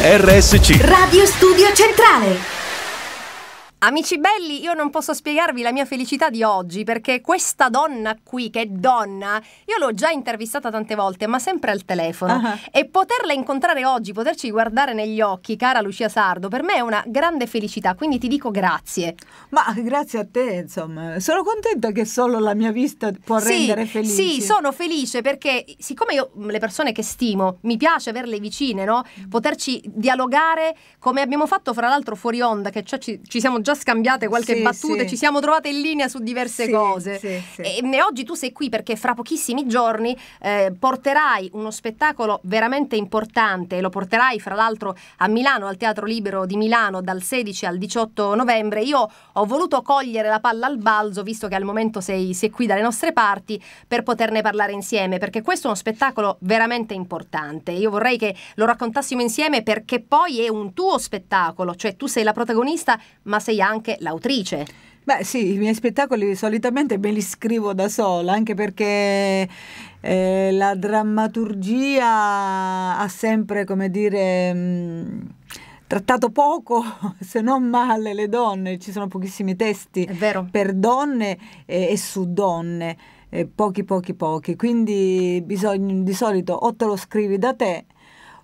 RSC Radio Studio Centrale Amici belli, io non posso spiegarvi la mia felicità di oggi perché questa donna qui, che è donna, io l'ho già intervistata tante volte, ma sempre al telefono. Uh-huh. E poterla incontrare oggi, poterci guardare negli occhi, cara Lucia Sardo, per me è una grande felicità, quindi ti dico grazie. Ma grazie a te, insomma. Sono contenta che solo la mia vista può sì, rendere felice. Sì, sono felice perché siccome io le persone che stimo, mi piace averle vicine, no? Mm. Poterci dialogare come abbiamo fatto fra l'altro fuori onda, che cioè ci, ci siamo già già scambiate qualche sì, battuta, sì. ci siamo trovate in linea su diverse sì, cose. Sì, e, e, oggi tu sei qui perché fra pochissimi giorni eh, porterai uno spettacolo veramente importante, lo porterai fra l'altro a Milano, al Teatro Libero di Milano dal 16 al 18 novembre. Io ho voluto cogliere la palla al balzo, visto che al momento sei, sei qui dalle nostre parti, per poterne parlare insieme, perché questo è uno spettacolo veramente importante. Io vorrei che lo raccontassimo insieme perché poi è un tuo spettacolo, cioè tu sei la protagonista ma sei sei anche l'autrice. Beh sì, i miei spettacoli solitamente me li scrivo da sola, anche perché eh, la drammaturgia ha sempre, come dire... Mh, mm, trattato poco, se non male, le donne, ci sono pochissimi testi per donne e, eh, e su donne, eh, pochi, pochi, pochi. Quindi bisogna, di solito o te lo scrivi da te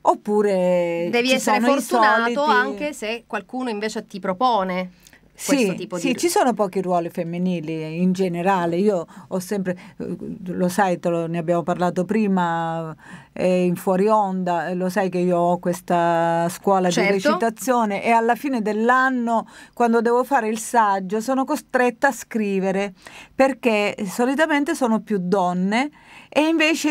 Oppure devi essere fortunato anche se qualcuno invece ti propone sì, sì di... ci sono pochi ruoli femminili in generale. Io ho sempre, eh, lo sai, lo, ne abbiamo parlato prima, eh, in fuori onda, eh, lo sai che io ho questa scuola certo. di recitazione e alla fine dell'anno, quando devo fare il saggio, sono costretta a scrivere perché solitamente sono più donne e invece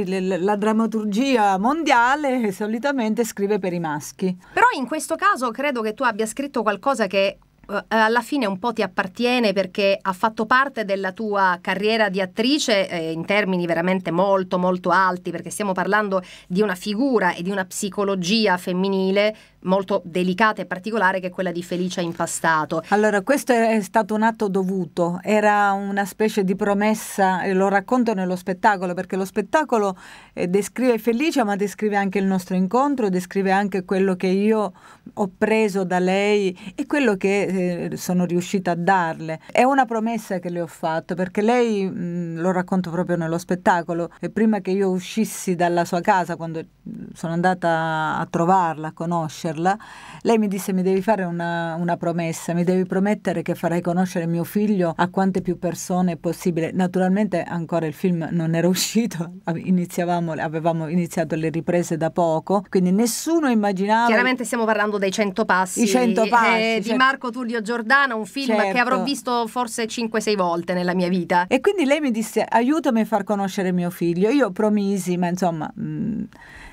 eh, la drammaturgia mondiale solitamente scrive per i maschi. Però in questo caso credo che tu abbia scritto qualcosa che eh, eh, alla fine un po' ti appartiene perché ha fatto parte della tua carriera di attrice eh, in termini veramente molto molto alti perché stiamo parlando di una figura e di una psicologia femminile molto delicata e particolare che è quella di Felicia Impastato. Allora, questo è stato un atto dovuto, era una specie di promessa, lo racconto nello spettacolo, perché lo spettacolo eh, descrive Felicia, ma descrive anche il nostro incontro, descrive anche quello che io ho preso da lei e quello che eh, sono riuscita a darle. È una promessa che le ho fatto, perché lei, mm, lo racconto proprio nello spettacolo, eh, prima che io uscissi dalla sua casa, quando mm, sono andata a trovarla, a conoscere, conoscerla, lei mi disse mi devi fare una, una promessa, mi devi promettere che farai conoscere mio figlio a quante più persone possibile. Naturalmente ancora il film non era uscito, avevamo iniziato le riprese da poco, quindi nessuno immaginava... Chiaramente stiamo parlando dei 100 passi, I 100 eh, passi eh, di certo. Marco Tullio Giordano, un film certo. che avrò visto forse 5-6 volte nella mia vita. E quindi lei mi disse aiutami a far conoscere mio figlio. Io promisi, ma insomma... Mh, mm,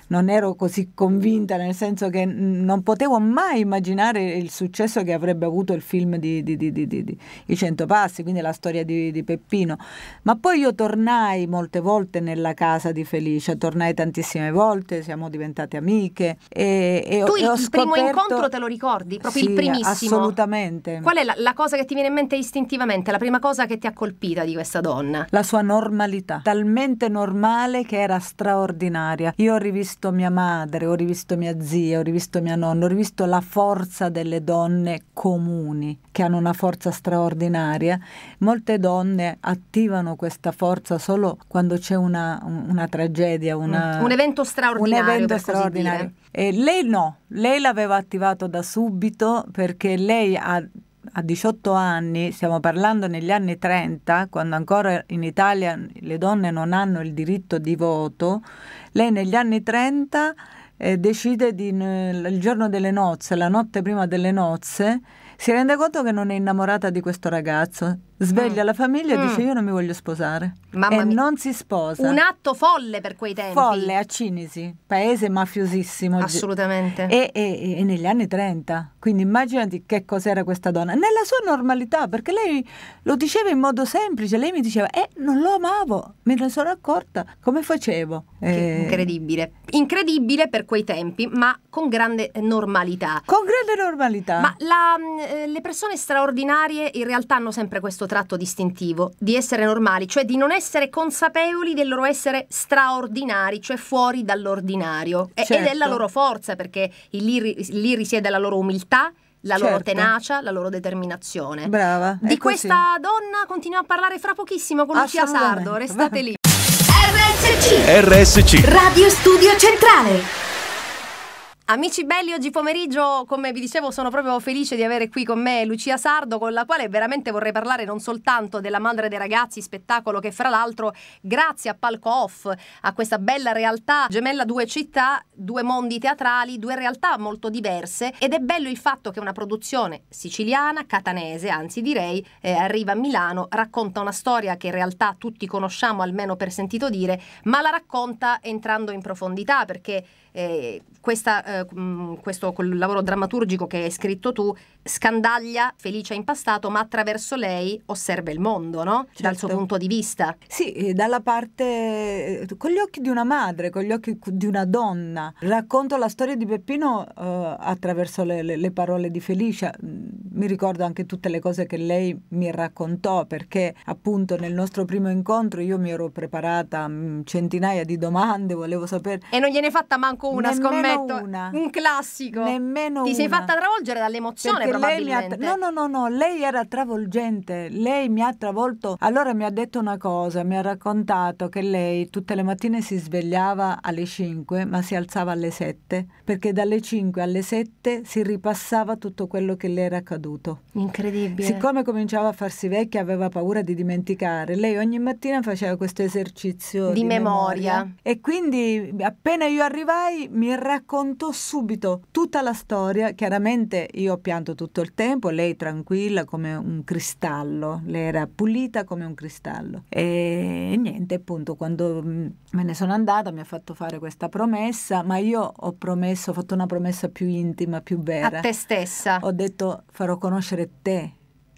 non ero così convinta, nel senso che non potevo mai immaginare il successo che avrebbe avuto il film di, di, di, di I Cento Passi, quindi la storia di, Peppino. Ma poi io tornai molte volte nella casa di Felicia, tornai tantissime volte, siamo diventate amiche. E, e tu ho, il, ho scoperto... primo incontro te lo ricordi? Proprio sì, il primissimo? Assolutamente. Qual è la, la cosa che ti viene in mente istintivamente, la prima cosa che ti ha colpita di questa donna? La sua normalità, talmente normale che era straordinaria. Io ho rivisto rivisto mia madre, ho rivisto mia zia, ho rivisto mia nonna, ho rivisto la forza delle donne comuni che hanno una forza straordinaria. Molte donne attivano questa forza solo quando c'è una, una tragedia, mm. una, un evento straordinario. Un evento straordinario. lei no, lei l'aveva attivato da subito perché lei ha a 18 anni, stiamo parlando negli anni 30, quando ancora in Italia le donne non hanno il diritto di voto, lei negli anni 30 eh, decide di, il giorno delle nozze, la notte prima delle nozze, si rende conto che non è innamorata di questo ragazzo, sveglia mm. la famiglia e mm. dice io non mi voglio sposare Mamma e mia. non si sposa un atto folle per quei tempi folle a Cinisi paese mafiosissimo assolutamente e, e, e negli anni 30 quindi immaginati che cos'era questa donna nella sua normalità perché lei lo diceva in modo semplice lei mi diceva eh non lo amavo me ne sono accorta come facevo eh... incredibile incredibile per quei tempi ma con grande normalità con grande normalità ma la, mm, eh, le persone straordinarie in realtà hanno sempre questo nostro tratto distintivo, di essere normali, cioè di non essere consapevoli del loro essere straordinari, cioè fuori dall'ordinario. E, certo. Ed è la certo. loro forza, perché lì, lì risiede la loro umiltà, la certo. loro tenacia, la loro determinazione. Brava. Di questa donna continuiamo a parlare fra pochissimo con Lucia Sardo. Restate lì. RSC. RSC. Radio Studio Centrale. Amici belli, oggi pomeriggio, come vi dicevo, sono proprio felice di avere qui con me Lucia Sardo, con la quale veramente vorrei parlare non soltanto della Madre dei Ragazzi, spettacolo che fra l'altro, grazie a Palco Off, a questa bella realtà, gemella due città, due mondi teatrali, due realtà molto diverse ed è bello il fatto che una produzione siciliana, catanese, anzi direi, eh, arriva a Milano, racconta una storia che in realtà tutti conosciamo, almeno per sentito dire, ma la racconta entrando in profondità perché eh, questa... Eh, eh, mm, questo lavoro drammaturgico che hai scritto tu, scandaglia Felice passato, ma attraverso lei osserva il mondo, no? Certo. Dal suo certo. punto di vista. Sì, eh, dalla parte, eh, con gli occhi di una madre, con gli occhi di una donna. Racconto la storia di Peppino eh, attraverso le, le, le parole di Felicia. Mm, mi ricordo anche tutte le cose che lei mi raccontò, perché appunto nel nostro primo incontro io mi ero preparata mm, centinaia di domande, volevo sapere... E non gliene è fatta manco una, scommetto. Una un classico. Nemmeno Ti una. sei fatta travolgere dall'emozione probabilmente. Lei no, no, no, no, lei era travolgente. Lei mi ha travolto. Allora mi ha detto una cosa, mi ha raccontato che lei tutte le mattine si svegliava alle 5 ma si alzava alle 7 perché dalle 5 alle 7 si ripassava tutto quello che le era accaduto. Incredibile. Siccome cominciava a farsi vecchia aveva paura di dimenticare, lei ogni mattina faceva questo esercizio di, di memoria. memoria. E quindi appena io arrivai mi raccontò subito tutta la storia. Chiaramente io ho pianto tutto il tempo, lei tranquilla come un cristallo, lei era pulita come un cristallo. E niente, appunto, quando mm, me ne sono andata mi ha fatto fare questa promessa, ma io ho promesso, ho fatto una promessa più intima, più vera. A te stessa. Ho detto farò conoscere te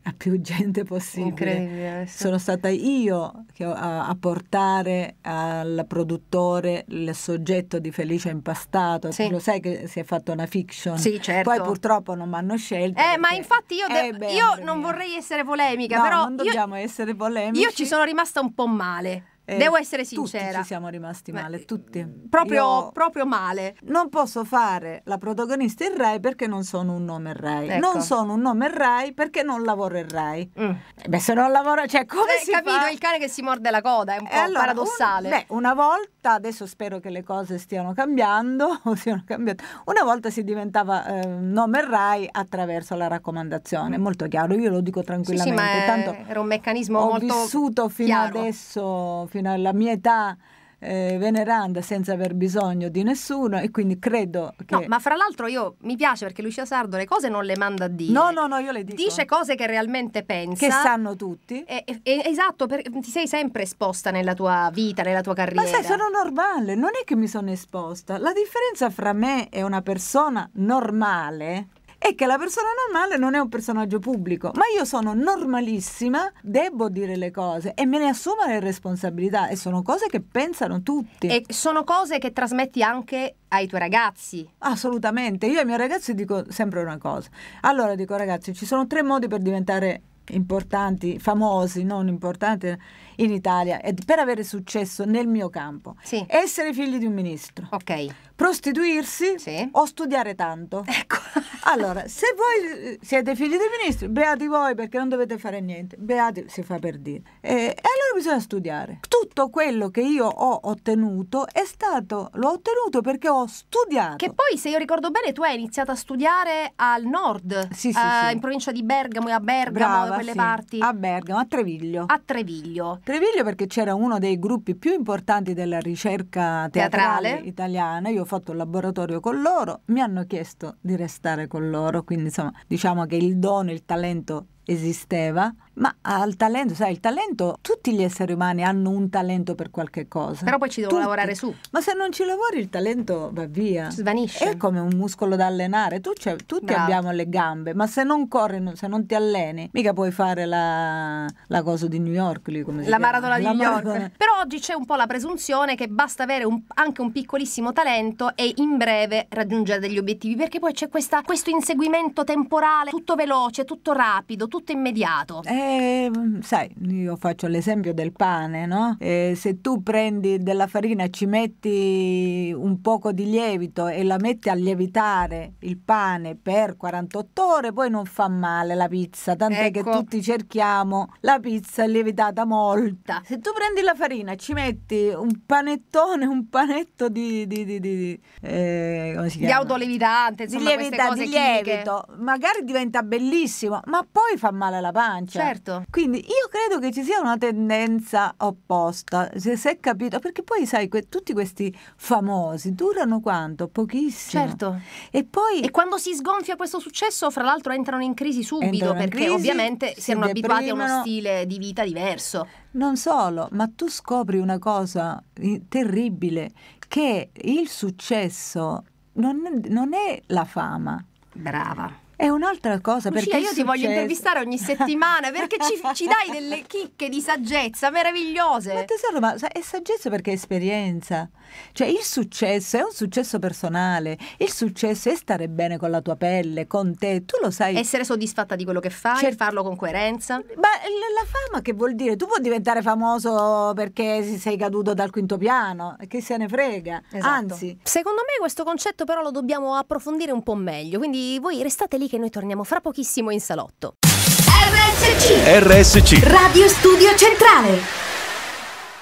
a più gente possibile. Sono stata io che, a, a, portare al produttore il soggetto di Felice Impastato. Sì. Lo sai che si è fatta una fiction. Sì, certo. Poi purtroppo non mi hanno scelto. Eh, ma infatti io, io non vorrei essere polemica, no, però... non dobbiamo io, essere polemici. Io ci sono rimasta un po' male. Eh, Devo essere sincera. Tutti ci siamo rimasti male, Beh, tutti. Proprio, proprio, male. Non posso fare la protagonista in Rai perché non sono un nome Rai. Ecco. Non sono un nome Rai perché non lavoro in Rai. Mm. Eh, beh, se non lavoro, cioè come eh, si capito, fa? capito, il cane che si morde la coda, è un po' allora, paradossale. Un, beh, una volta realtà adesso spero che le cose stiano cambiando, siano cambiate. Una volta si diventava eh, nome RAI attraverso la raccomandazione, mm. molto chiaro, io lo dico tranquillamente. Sì, sì, Tanto era un meccanismo ho molto vissuto fino chiaro. adesso, fino alla mia età eh, veneranda senza aver bisogno di nessuno e quindi credo che... No, ma fra l'altro io mi piace perché Lucia Sardo le cose non le manda a dire. No, no, no, io le dico. Dice cose che realmente pensa. Che sanno tutti. E, e, esatto, perché ti sei sempre esposta nella tua vita, nella tua carriera. Ma sai, sono normale, non è che mi sono esposta. La differenza fra me e una persona normale è che la persona normale non è un personaggio pubblico, ma io sono normalissima, devo dire le cose e me ne assumo le responsabilità e sono cose che pensano tutti. E sono cose che trasmetti anche ai tuoi ragazzi. Assolutamente, io ai miei ragazzi dico sempre una cosa. Allora dico ragazzi, ci sono tre modi per diventare importanti, famosi, non importanti in Italia e per avere successo nel mio campo. Sì. Essere figli di un ministro. Okay. Prostituirsi sì. o studiare tanto. Ecco. Allora, se voi eh, siete figli di ministro, beati voi perché non dovete fare niente. Beati si fa per dire. E, e allora bisogna studiare. Tutto quello che io ho ottenuto è stato, l'ho ottenuto perché ho studiato. Che poi, se io ricordo bene, tu hai iniziato a studiare al nord, sì, sì, eh, in provincia di Bergamo e a Bergamo, Brava, da quelle parti. A Bergamo, a Treviglio. A Treviglio. Treviglio perché c'era uno dei gruppi più importanti della ricerca teatrale, teatrale, italiana, io ho fatto il laboratorio con loro, mi hanno chiesto di restare con loro, quindi insomma diciamo che il dono, il talento esisteva, ma al talento, sai, il talento, tutti gli esseri umani hanno un talento per qualche cosa. Però poi ci devo tutti. lavorare su. Ma se non ci lavori il talento va via. Svanisce. È come un muscolo da allenare, tu, cioè, tutti Bravo. abbiamo le gambe, ma se non corri, se non ti alleni, mica puoi fare la, la cosa di New York. Lì, come si la chiama? maratona di la New maratona. York. Però oggi c'è un po' la presunzione che basta avere un, anche un piccolissimo talento e in breve raggiungere degli obiettivi, perché poi c'è questo inseguimento temporale, tutto veloce, tutto rapido, tutto tutto immediato. Eh, sai, io faccio l'esempio del pane, no? Eh, se tu prendi della farina, ci metti un poco di lievito e la metti a lievitare il pane per 48 ore, poi non fa male la pizza, tant'è ecco. che tutti cerchiamo la pizza lievitata molta. Se tu prendi la farina, ci metti un panettone, un panetto di... di, di, di eh, come si chiama? Di autolevitante, insomma, di lievita, di lievito, magari diventa bellissimo, ma poi fa fa male alla pancia. Certo. Quindi io credo che ci sia una tendenza opposta, se si è capito, perché poi sai, que tutti questi famosi durano quanto? Pochissimo. Certo. E poi... E quando si sgonfia questo successo, fra l'altro entrano in crisi subito, entrano perché crisi, ovviamente si, erano abituati a uno stile di vita diverso. Non solo, ma tu scopri una cosa eh, terribile, che il successo non è, non è la fama. Brava è un'altra cosa Lucia, perché io ti voglio intervistare ogni settimana perché ci, ci, dai delle chicche di saggezza meravigliose. Ma tesoro, ma è saggezza perché è esperienza. Cioè il successo è un successo personale, il successo è stare bene con la tua pelle, con te, tu lo sai. Essere soddisfatta di quello che fai, cioè, farlo con coerenza. Ma la fama che vuol dire? Tu puoi diventare famoso perché sei caduto dal quinto piano, che se ne frega. Esatto. Anzi, secondo me questo concetto però lo dobbiamo approfondire un po' meglio, quindi voi restate lì ricordatevi che noi torniamo fra pochissimo in salotto. RSC. RSC. Radio Studio Centrale.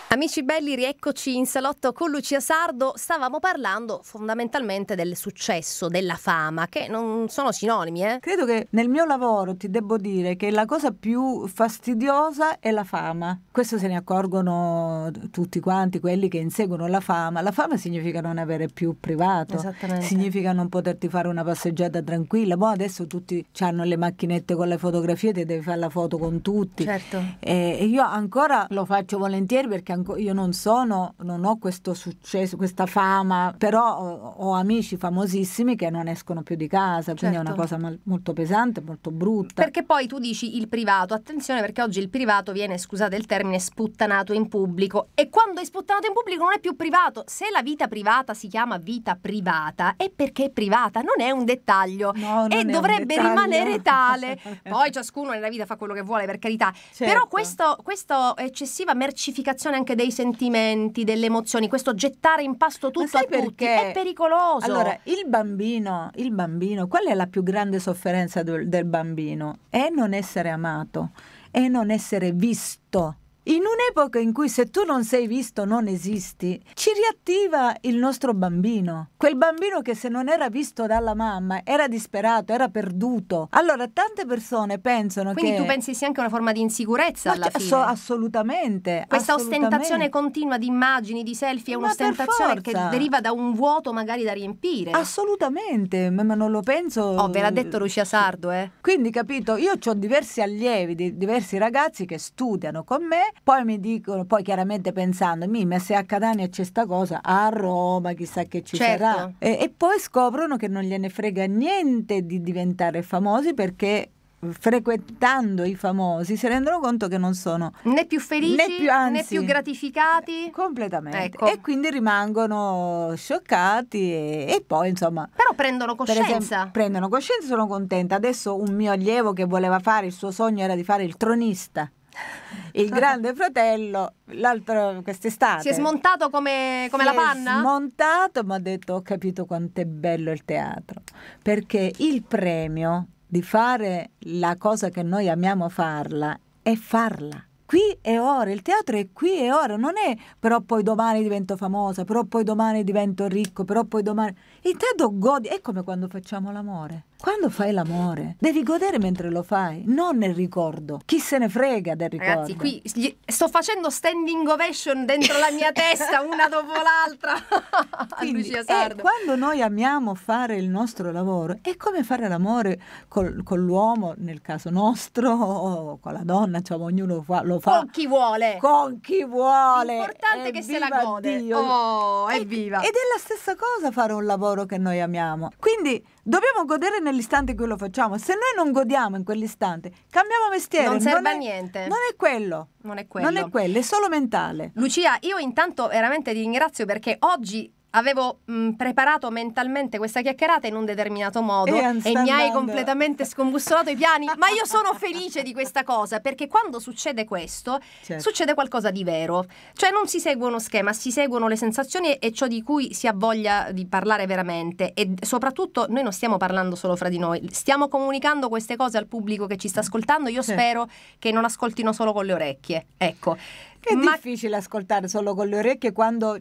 Amici belli, rieccoci in salotto con Lucia Sardo. Stavamo parlando fondamentalmente del successo, della fama, che non sono sinonimi. Eh? Credo che nel mio lavoro ti devo dire che la cosa più fastidiosa è la fama. Questo se ne accorgono tutti quanti quelli che inseguono la fama. La fama significa non avere più privato, significa non poterti fare una passeggiata tranquilla. Boh, adesso tutti hanno le macchinette con le fotografie, ti devi fare la foto con tutti. Certo. E io ancora lo faccio volentieri perché ancora io non sono, non ho questo successo, questa fama, però ho, ho amici famosissimi che non escono più di casa, quindi certo. è una certo. cosa mal, molto pesante, molto brutta. Perché poi tu dici il privato, attenzione perché oggi il privato viene, scusate il termine, sputtanato in pubblico e quando è sputtanato in pubblico non è più privato. Se la vita privata si chiama vita privata è perché è privata, non è un dettaglio no, e dovrebbe rimanere tale. Poi ciascuno nella vita fa quello che vuole, per carità. Certo. Però questa eccessiva mercificazione anche anche dei sentimenti, delle emozioni. Questo gettare in pasto tutto a perché? tutti è pericoloso. Allora, il bambino, il bambino, qual è la più grande sofferenza del, del bambino? È non essere amato, è non essere visto in un'epoca in cui se tu non sei visto non esisti, ci riattiva il nostro bambino, quel bambino che se non era visto dalla mamma era disperato, era perduto. Allora tante persone pensano Quindi che... Quindi tu pensi sia anche una forma di insicurezza alla cioè, fine? So, assolutamente. Questa assolutamente. ostentazione continua di immagini, di selfie è un'ostentazione che deriva da un vuoto magari da riempire. Assolutamente, ma non lo penso... Oh, ve l'ha detto Lucia Sardo, eh. Quindi capito, io ho diversi allievi, diversi ragazzi che studiano con me poi mi dicono, poi chiaramente pensando, ma se a Catania c'è sta cosa, a Roma chissà che ci certo. sarà. E, e poi scoprono che non gliene frega niente di diventare famosi perché frequentando i famosi si rendono conto che non sono né più felici né più, anzi, né più gratificati eh, completamente ecco. e quindi rimangono scioccati e, e poi insomma però prendono coscienza esempio, prendono coscienza e sono contenta adesso un mio allievo che voleva fare il suo sogno era di fare il tronista il grande fratello l'altro quest'estate si è smontato come, come la panna? Si è smontato ma ha detto ho capito quanto è bello il teatro perché il premio di fare la cosa che noi amiamo farla è farla qui e ora, il teatro è qui e ora, non è però poi domani divento famosa, però poi domani divento ricco, però poi domani... intanto godi, è come quando facciamo l'amore. Quando fai l'amore, devi godere mentre lo fai, non nel ricordo. Chi se ne frega del ricordo? Ragazzi, qui sto facendo standing ovation dentro la mia testa, una dopo l'altra. Quindi, eh, quando noi amiamo fare il nostro lavoro, è come fare l'amore col, con l'uomo, nel caso nostro, o con la donna, cioè, ognuno fa, lo fa. Con chi vuole. Con chi vuole. L'importante è che se la gode. Oh, evviva. Ed è la stessa cosa fare un lavoro che noi amiamo. Quindi dobbiamo godere nell'istante in cui lo facciamo. Se noi non godiamo in quell'istante, cambiamo mestiere. Non serve non a niente. Non è quello. Non è quello. Non è quello, è solo mentale. Lucia, io intanto veramente ti ringrazio perché oggi avevo mh, preparato mentalmente questa chiacchierata in un determinato modo e, e mi hai completamente scombussolato i piani, ma io sono felice di questa cosa perché quando succede questo certo. succede qualcosa di vero, cioè non si segue uno schema, si seguono le sensazioni e ciò di cui si ha voglia di parlare veramente e soprattutto noi non stiamo parlando solo fra di noi, stiamo comunicando queste cose al pubblico che ci sta ascoltando, io certo. spero che non ascoltino solo con le orecchie, ecco. È ma... difficile ascoltare solo con le orecchie quando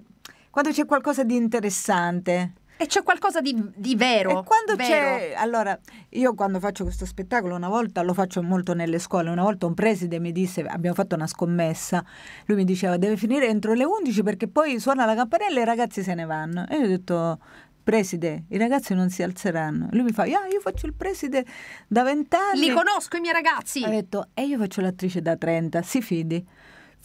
quando c'è qualcosa di interessante. E c'è qualcosa di, di vero. E quando vero. c'è. Allora, io quando faccio questo spettacolo, una volta lo faccio molto nelle scuole. Una volta un preside mi disse: Abbiamo fatto una scommessa. Lui mi diceva: Deve finire entro le 11 perché poi suona la campanella e i ragazzi se ne vanno. E io ho detto: preside, i ragazzi non si alzeranno. Lui mi fa, ah, io faccio il preside da vent'anni. Li conosco i miei ragazzi. Ha detto, e io faccio l'attrice da 30, si fidi.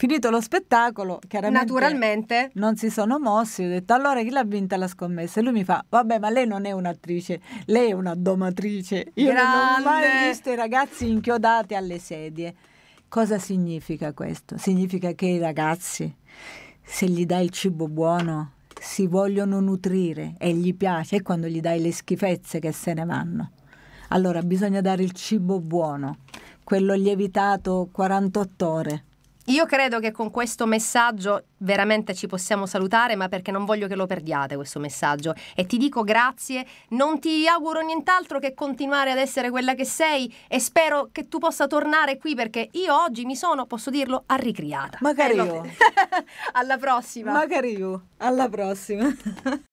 Finito lo spettacolo, chiaramente Naturalmente. non si sono mossi, ho detto allora chi l'ha vinta la scommessa? E lui mi fa, vabbè ma lei non è un'attrice, lei è una domatrice. Io Grande. non ho mai visto i ragazzi inchiodati alle sedie. Cosa significa questo? Significa che i ragazzi, se gli dai il cibo buono, si vogliono nutrire e gli piace, È quando gli dai le schifezze che se ne vanno. Allora bisogna dare il cibo buono, quello lievitato 48 ore io credo che con questo messaggio veramente ci possiamo salutare, ma perché non voglio che lo perdiate questo messaggio. E ti dico grazie, non ti auguro nient'altro che continuare ad essere quella che sei e spero che tu possa tornare qui perché io oggi mi sono, posso dirlo, arricriata. Magari eh, io. Alla prossima. Magari io. Alla prossima.